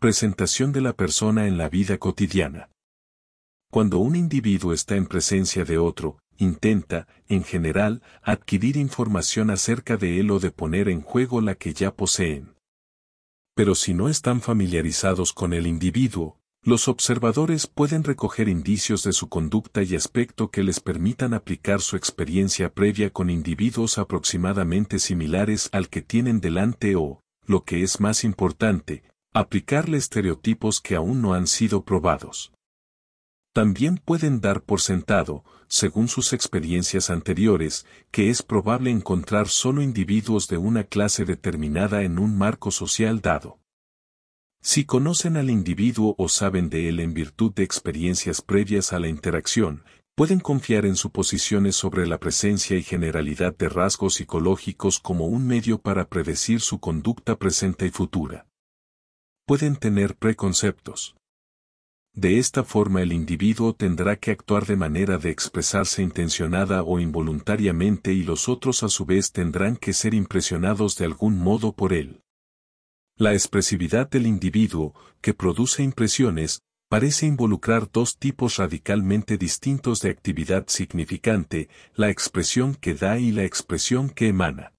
Presentación de la persona en la vida cotidiana. Cuando un individuo está en presencia de otro, intenta, en general, adquirir información acerca de él o de poner en juego la que ya poseen. Pero si no están familiarizados con el individuo, los observadores pueden recoger indicios de su conducta y aspecto que les permitan aplicar su experiencia previa con individuos aproximadamente similares al que tienen delante o, lo que es más importante, Aplicarle estereotipos que aún no han sido probados. También pueden dar por sentado, según sus experiencias anteriores, que es probable encontrar solo individuos de una clase determinada en un marco social dado. Si conocen al individuo o saben de él en virtud de experiencias previas a la interacción, pueden confiar en suposiciones sobre la presencia y generalidad de rasgos psicológicos como un medio para predecir su conducta presente y futura pueden tener preconceptos. De esta forma el individuo tendrá que actuar de manera de expresarse intencionada o involuntariamente y los otros a su vez tendrán que ser impresionados de algún modo por él. La expresividad del individuo, que produce impresiones, parece involucrar dos tipos radicalmente distintos de actividad significante, la expresión que da y la expresión que emana.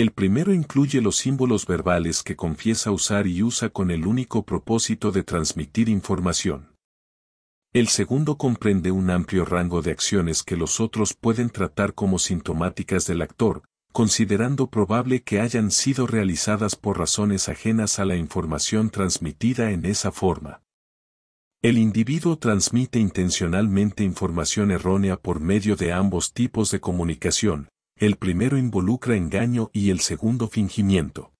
El primero incluye los símbolos verbales que confiesa usar y usa con el único propósito de transmitir información. El segundo comprende un amplio rango de acciones que los otros pueden tratar como sintomáticas del actor, considerando probable que hayan sido realizadas por razones ajenas a la información transmitida en esa forma. El individuo transmite intencionalmente información errónea por medio de ambos tipos de comunicación, el primero involucra engaño y el segundo fingimiento.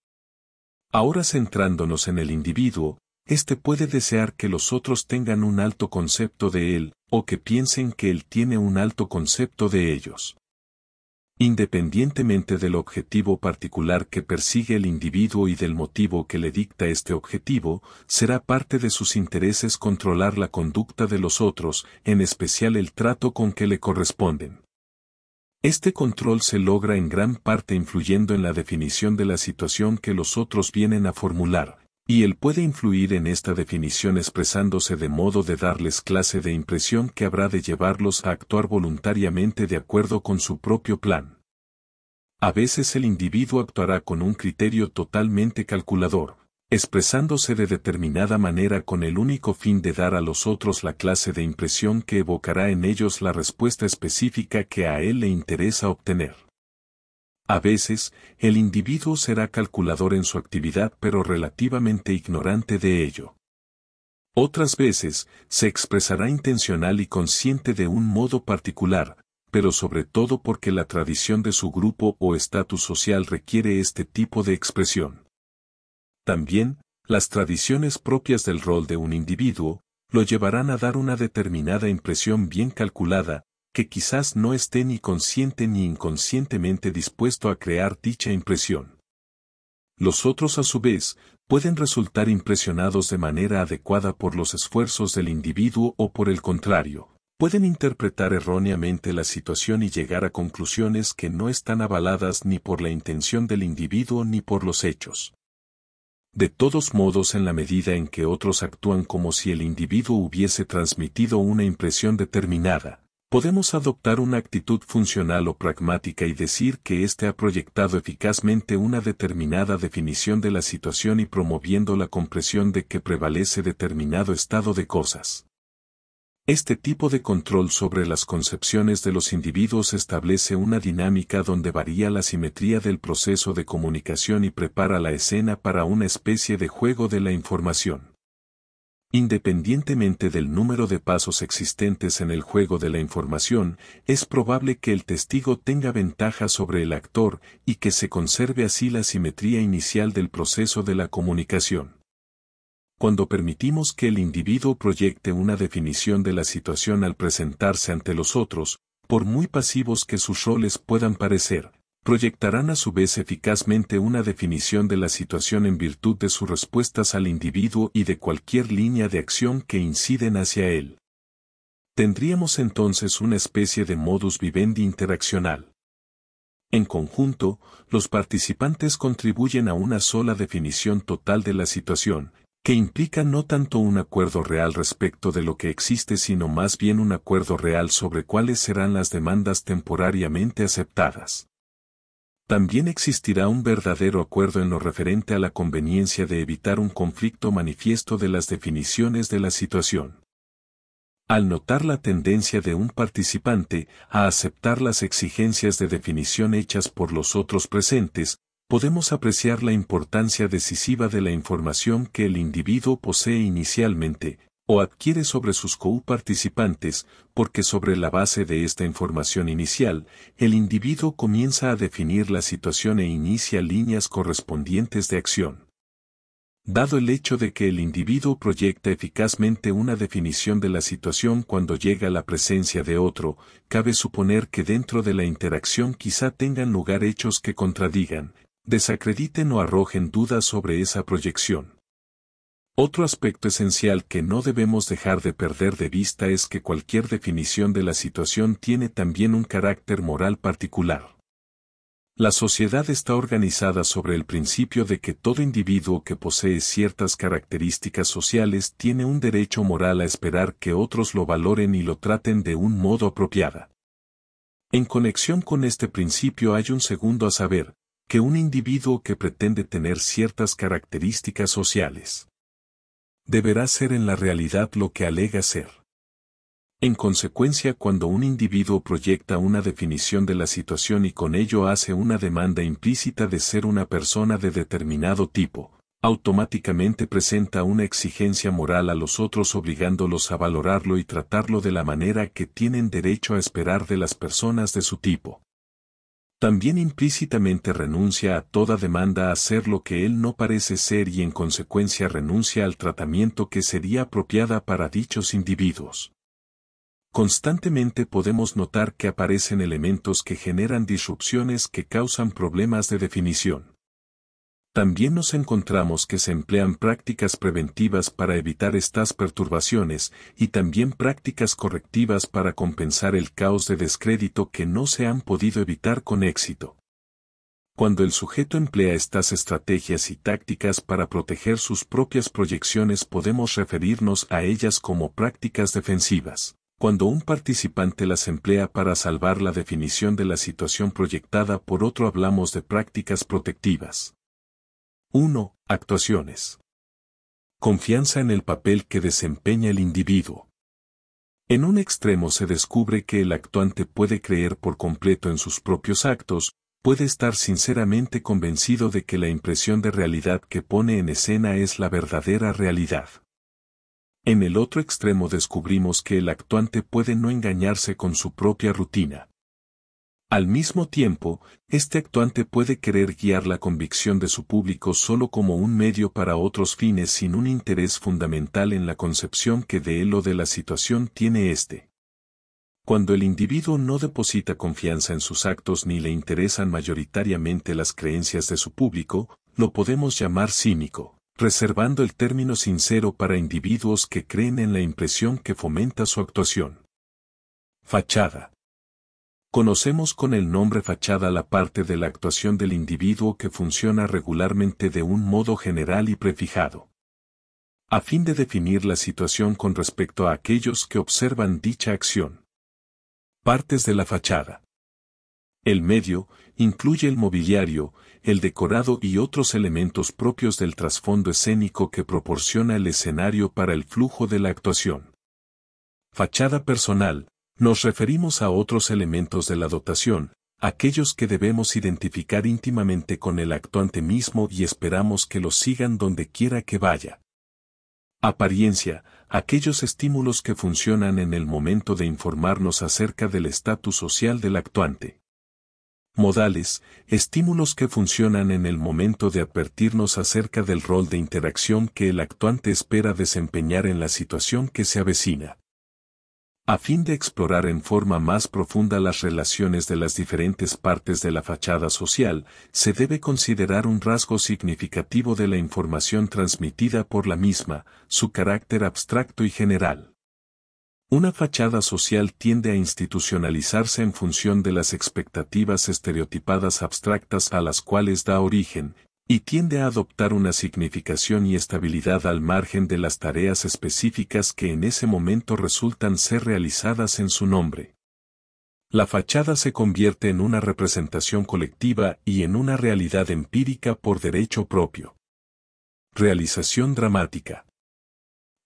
Ahora centrándonos en el individuo, éste puede desear que los otros tengan un alto concepto de él, o que piensen que él tiene un alto concepto de ellos. Independientemente del objetivo particular que persigue el individuo y del motivo que le dicta este objetivo, será parte de sus intereses controlar la conducta de los otros, en especial el trato con que le corresponden. Este control se logra en gran parte influyendo en la definición de la situación que los otros vienen a formular, y él puede influir en esta definición expresándose de modo de darles clase de impresión que habrá de llevarlos a actuar voluntariamente de acuerdo con su propio plan. A veces el individuo actuará con un criterio totalmente calculador, expresándose de determinada manera con el único fin de dar a los otros la clase de impresión que evocará en ellos la respuesta específica que a él le interesa obtener. A veces, el individuo será calculador en su actividad pero relativamente ignorante de ello. Otras veces, se expresará intencional y consciente de un modo particular, pero sobre todo porque la tradición de su grupo o estatus social requiere este tipo de expresión. También, las tradiciones propias del rol de un individuo, lo llevarán a dar una determinada impresión bien calculada, que quizás no esté ni consciente ni inconscientemente dispuesto a crear dicha impresión. Los otros a su vez, pueden resultar impresionados de manera adecuada por los esfuerzos del individuo o por el contrario, pueden interpretar erróneamente la situación y llegar a conclusiones que no están avaladas ni por la intención del individuo ni por los hechos de todos modos en la medida en que otros actúan como si el individuo hubiese transmitido una impresión determinada, podemos adoptar una actitud funcional o pragmática y decir que éste ha proyectado eficazmente una determinada definición de la situación y promoviendo la comprensión de que prevalece determinado estado de cosas. Este tipo de control sobre las concepciones de los individuos establece una dinámica donde varía la simetría del proceso de comunicación y prepara la escena para una especie de juego de la información. Independientemente del número de pasos existentes en el juego de la información, es probable que el testigo tenga ventaja sobre el actor y que se conserve así la simetría inicial del proceso de la comunicación cuando permitimos que el individuo proyecte una definición de la situación al presentarse ante los otros, por muy pasivos que sus roles puedan parecer, proyectarán a su vez eficazmente una definición de la situación en virtud de sus respuestas al individuo y de cualquier línea de acción que inciden hacia él. Tendríamos entonces una especie de modus vivendi interaccional. En conjunto, los participantes contribuyen a una sola definición total de la situación, que implica no tanto un acuerdo real respecto de lo que existe sino más bien un acuerdo real sobre cuáles serán las demandas temporariamente aceptadas. También existirá un verdadero acuerdo en lo referente a la conveniencia de evitar un conflicto manifiesto de las definiciones de la situación. Al notar la tendencia de un participante a aceptar las exigencias de definición hechas por los otros presentes, podemos apreciar la importancia decisiva de la información que el individuo posee inicialmente, o adquiere sobre sus co-participantes, porque sobre la base de esta información inicial, el individuo comienza a definir la situación e inicia líneas correspondientes de acción. Dado el hecho de que el individuo proyecta eficazmente una definición de la situación cuando llega a la presencia de otro, cabe suponer que dentro de la interacción quizá tengan lugar hechos que contradigan, desacrediten o arrojen dudas sobre esa proyección. Otro aspecto esencial que no debemos dejar de perder de vista es que cualquier definición de la situación tiene también un carácter moral particular. La sociedad está organizada sobre el principio de que todo individuo que posee ciertas características sociales tiene un derecho moral a esperar que otros lo valoren y lo traten de un modo apropiada. En conexión con este principio hay un segundo a saber, que un individuo que pretende tener ciertas características sociales. Deberá ser en la realidad lo que alega ser. En consecuencia, cuando un individuo proyecta una definición de la situación y con ello hace una demanda implícita de ser una persona de determinado tipo, automáticamente presenta una exigencia moral a los otros obligándolos a valorarlo y tratarlo de la manera que tienen derecho a esperar de las personas de su tipo también implícitamente renuncia a toda demanda a ser lo que él no parece ser y en consecuencia renuncia al tratamiento que sería apropiada para dichos individuos. Constantemente podemos notar que aparecen elementos que generan disrupciones que causan problemas de definición también nos encontramos que se emplean prácticas preventivas para evitar estas perturbaciones y también prácticas correctivas para compensar el caos de descrédito que no se han podido evitar con éxito. Cuando el sujeto emplea estas estrategias y tácticas para proteger sus propias proyecciones podemos referirnos a ellas como prácticas defensivas. Cuando un participante las emplea para salvar la definición de la situación proyectada por otro hablamos de prácticas protectivas. 1. Actuaciones. Confianza en el papel que desempeña el individuo. En un extremo se descubre que el actuante puede creer por completo en sus propios actos, puede estar sinceramente convencido de que la impresión de realidad que pone en escena es la verdadera realidad. En el otro extremo descubrimos que el actuante puede no engañarse con su propia rutina. Al mismo tiempo, este actuante puede querer guiar la convicción de su público solo como un medio para otros fines sin un interés fundamental en la concepción que de él o de la situación tiene éste. Cuando el individuo no deposita confianza en sus actos ni le interesan mayoritariamente las creencias de su público, lo podemos llamar cínico, reservando el término sincero para individuos que creen en la impresión que fomenta su actuación. Fachada. Conocemos con el nombre fachada la parte de la actuación del individuo que funciona regularmente de un modo general y prefijado. A fin de definir la situación con respecto a aquellos que observan dicha acción. Partes de la fachada. El medio incluye el mobiliario, el decorado y otros elementos propios del trasfondo escénico que proporciona el escenario para el flujo de la actuación. Fachada personal, nos referimos a otros elementos de la dotación, aquellos que debemos identificar íntimamente con el actuante mismo y esperamos que los sigan donde quiera que vaya. Apariencia, aquellos estímulos que funcionan en el momento de informarnos acerca del estatus social del actuante. Modales, estímulos que funcionan en el momento de advertirnos acerca del rol de interacción que el actuante espera desempeñar en la situación que se avecina a fin de explorar en forma más profunda las relaciones de las diferentes partes de la fachada social, se debe considerar un rasgo significativo de la información transmitida por la misma, su carácter abstracto y general. Una fachada social tiende a institucionalizarse en función de las expectativas estereotipadas abstractas a las cuales da origen, y tiende a adoptar una significación y estabilidad al margen de las tareas específicas que en ese momento resultan ser realizadas en su nombre. La fachada se convierte en una representación colectiva y en una realidad empírica por derecho propio. Realización dramática.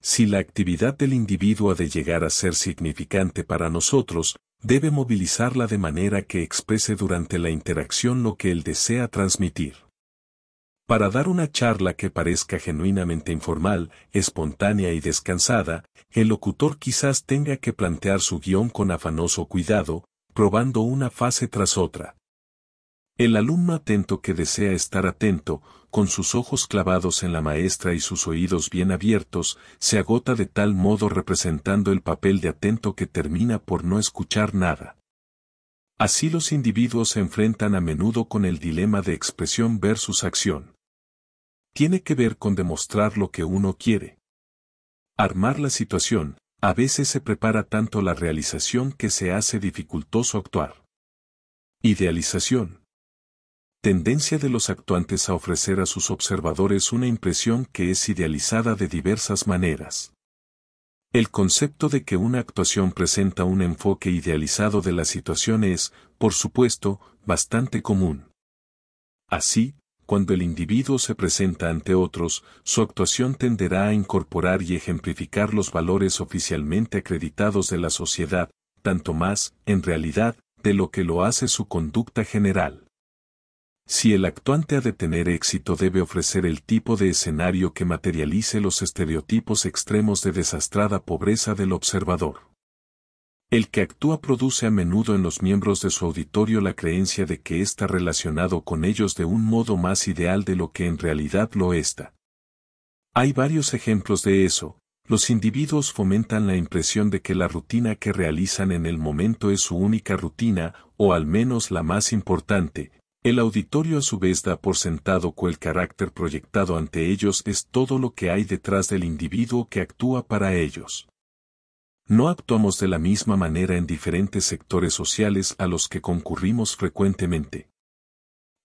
Si la actividad del individuo ha de llegar a ser significante para nosotros, debe movilizarla de manera que exprese durante la interacción lo que él desea transmitir para dar una charla que parezca genuinamente informal, espontánea y descansada, el locutor quizás tenga que plantear su guión con afanoso cuidado, probando una fase tras otra. El alumno atento que desea estar atento, con sus ojos clavados en la maestra y sus oídos bien abiertos, se agota de tal modo representando el papel de atento que termina por no escuchar nada. Así los individuos se enfrentan a menudo con el dilema de expresión versus acción tiene que ver con demostrar lo que uno quiere. Armar la situación, a veces se prepara tanto la realización que se hace dificultoso actuar. Idealización. Tendencia de los actuantes a ofrecer a sus observadores una impresión que es idealizada de diversas maneras. El concepto de que una actuación presenta un enfoque idealizado de la situación es, por supuesto, bastante común. Así, cuando el individuo se presenta ante otros, su actuación tenderá a incorporar y ejemplificar los valores oficialmente acreditados de la sociedad, tanto más, en realidad, de lo que lo hace su conducta general. Si el actuante ha de tener éxito debe ofrecer el tipo de escenario que materialice los estereotipos extremos de desastrada pobreza del observador. El que actúa produce a menudo en los miembros de su auditorio la creencia de que está relacionado con ellos de un modo más ideal de lo que en realidad lo está. Hay varios ejemplos de eso, los individuos fomentan la impresión de que la rutina que realizan en el momento es su única rutina, o al menos la más importante, el auditorio a su vez da por sentado que el carácter proyectado ante ellos es todo lo que hay detrás del individuo que actúa para ellos. No actuamos de la misma manera en diferentes sectores sociales a los que concurrimos frecuentemente.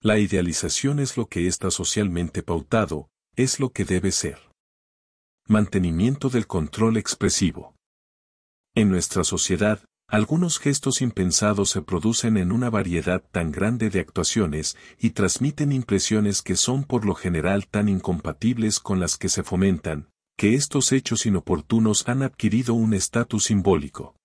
La idealización es lo que está socialmente pautado, es lo que debe ser. Mantenimiento del control expresivo. En nuestra sociedad, algunos gestos impensados se producen en una variedad tan grande de actuaciones y transmiten impresiones que son por lo general tan incompatibles con las que se fomentan, que estos hechos inoportunos han adquirido un estatus simbólico.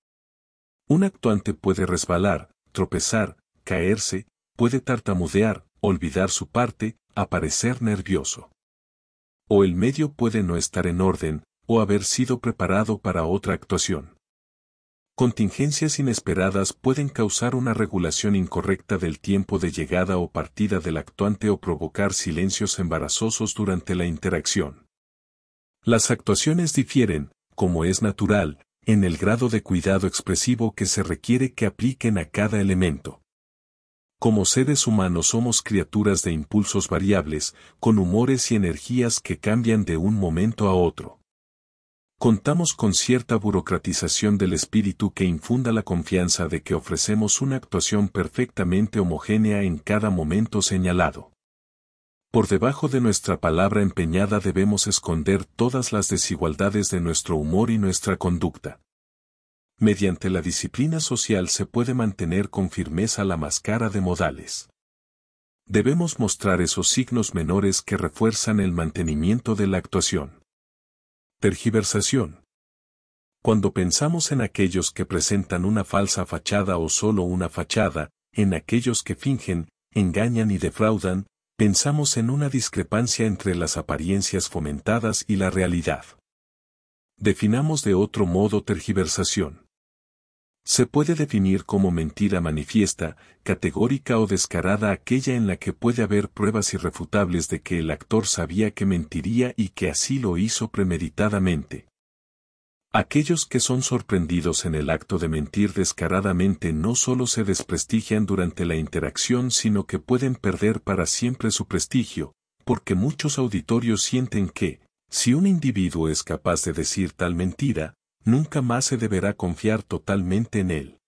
Un actuante puede resbalar, tropezar, caerse, puede tartamudear, olvidar su parte, aparecer nervioso. O el medio puede no estar en orden, o haber sido preparado para otra actuación. Contingencias inesperadas pueden causar una regulación incorrecta del tiempo de llegada o partida del actuante o provocar silencios embarazosos durante la interacción. Las actuaciones difieren, como es natural, en el grado de cuidado expresivo que se requiere que apliquen a cada elemento. Como seres humanos somos criaturas de impulsos variables, con humores y energías que cambian de un momento a otro. Contamos con cierta burocratización del espíritu que infunda la confianza de que ofrecemos una actuación perfectamente homogénea en cada momento señalado. Por debajo de nuestra palabra empeñada debemos esconder todas las desigualdades de nuestro humor y nuestra conducta. Mediante la disciplina social se puede mantener con firmeza la máscara de modales. Debemos mostrar esos signos menores que refuerzan el mantenimiento de la actuación. Tergiversación. Cuando pensamos en aquellos que presentan una falsa fachada o solo una fachada, en aquellos que fingen, engañan y defraudan, pensamos en una discrepancia entre las apariencias fomentadas y la realidad. Definamos de otro modo tergiversación. Se puede definir como mentira manifiesta, categórica o descarada aquella en la que puede haber pruebas irrefutables de que el actor sabía que mentiría y que así lo hizo premeditadamente. Aquellos que son sorprendidos en el acto de mentir descaradamente no solo se desprestigian durante la interacción, sino que pueden perder para siempre su prestigio, porque muchos auditorios sienten que, si un individuo es capaz de decir tal mentira, nunca más se deberá confiar totalmente en él.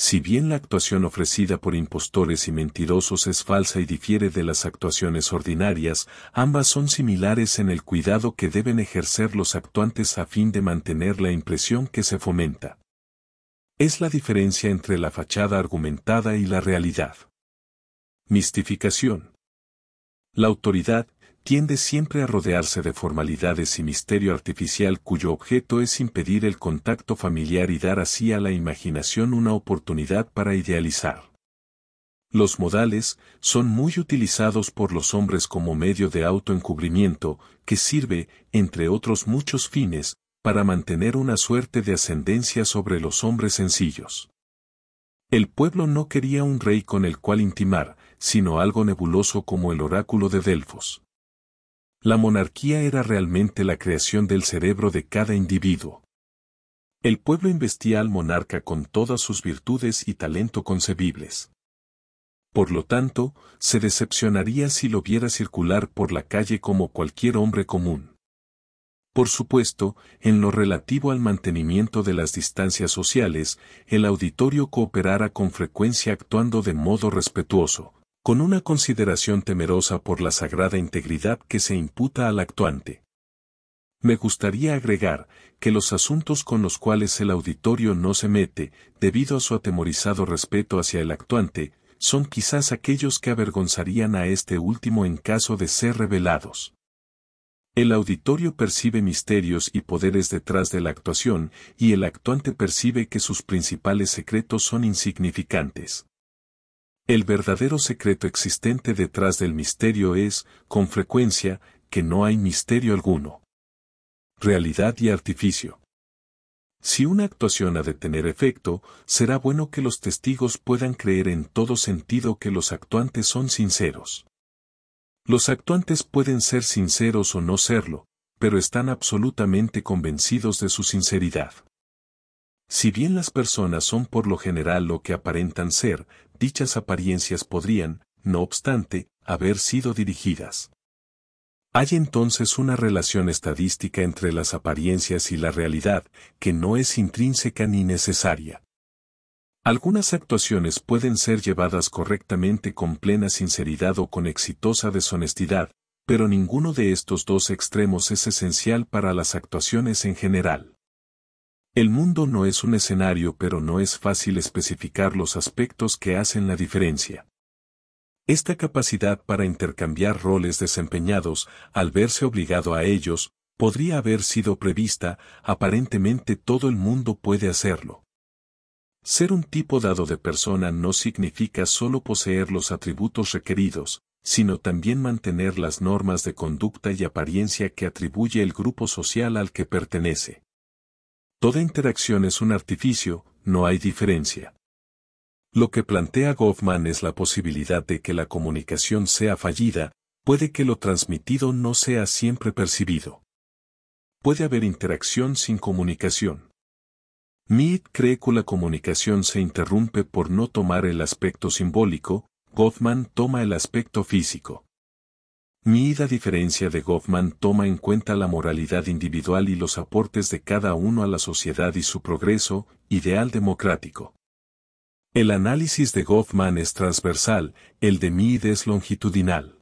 Si bien la actuación ofrecida por impostores y mentirosos es falsa y difiere de las actuaciones ordinarias, ambas son similares en el cuidado que deben ejercer los actuantes a fin de mantener la impresión que se fomenta. Es la diferencia entre la fachada argumentada y la realidad. Mistificación. La autoridad, tiende siempre a rodearse de formalidades y misterio artificial cuyo objeto es impedir el contacto familiar y dar así a la imaginación una oportunidad para idealizar. Los modales son muy utilizados por los hombres como medio de autoencubrimiento, que sirve, entre otros muchos fines, para mantener una suerte de ascendencia sobre los hombres sencillos. El pueblo no quería un rey con el cual intimar, sino algo nebuloso como el oráculo de Delfos. La monarquía era realmente la creación del cerebro de cada individuo. El pueblo investía al monarca con todas sus virtudes y talento concebibles. Por lo tanto, se decepcionaría si lo viera circular por la calle como cualquier hombre común. Por supuesto, en lo relativo al mantenimiento de las distancias sociales, el auditorio cooperara con frecuencia actuando de modo respetuoso, con una consideración temerosa por la sagrada integridad que se imputa al actuante. Me gustaría agregar que los asuntos con los cuales el auditorio no se mete, debido a su atemorizado respeto hacia el actuante, son quizás aquellos que avergonzarían a este último en caso de ser revelados. El auditorio percibe misterios y poderes detrás de la actuación, y el actuante percibe que sus principales secretos son insignificantes. El verdadero secreto existente detrás del misterio es, con frecuencia, que no hay misterio alguno. Realidad y artificio. Si una actuación ha de tener efecto, será bueno que los testigos puedan creer en todo sentido que los actuantes son sinceros. Los actuantes pueden ser sinceros o no serlo, pero están absolutamente convencidos de su sinceridad. Si bien las personas son por lo general lo que aparentan ser, dichas apariencias podrían, no obstante, haber sido dirigidas. Hay entonces una relación estadística entre las apariencias y la realidad, que no es intrínseca ni necesaria. Algunas actuaciones pueden ser llevadas correctamente con plena sinceridad o con exitosa deshonestidad, pero ninguno de estos dos extremos es esencial para las actuaciones en general. El mundo no es un escenario pero no es fácil especificar los aspectos que hacen la diferencia. Esta capacidad para intercambiar roles desempeñados, al verse obligado a ellos, podría haber sido prevista, aparentemente todo el mundo puede hacerlo. Ser un tipo dado de persona no significa solo poseer los atributos requeridos, sino también mantener las normas de conducta y apariencia que atribuye el grupo social al que pertenece. Toda interacción es un artificio, no hay diferencia. Lo que plantea Goffman es la posibilidad de que la comunicación sea fallida, puede que lo transmitido no sea siempre percibido. Puede haber interacción sin comunicación. Mead cree que la comunicación se interrumpe por no tomar el aspecto simbólico, Goffman toma el aspecto físico. Mi ida diferencia de Goffman toma en cuenta la moralidad individual y los aportes de cada uno a la sociedad y su progreso, ideal democrático. El análisis de Goffman es transversal, el de mí es longitudinal.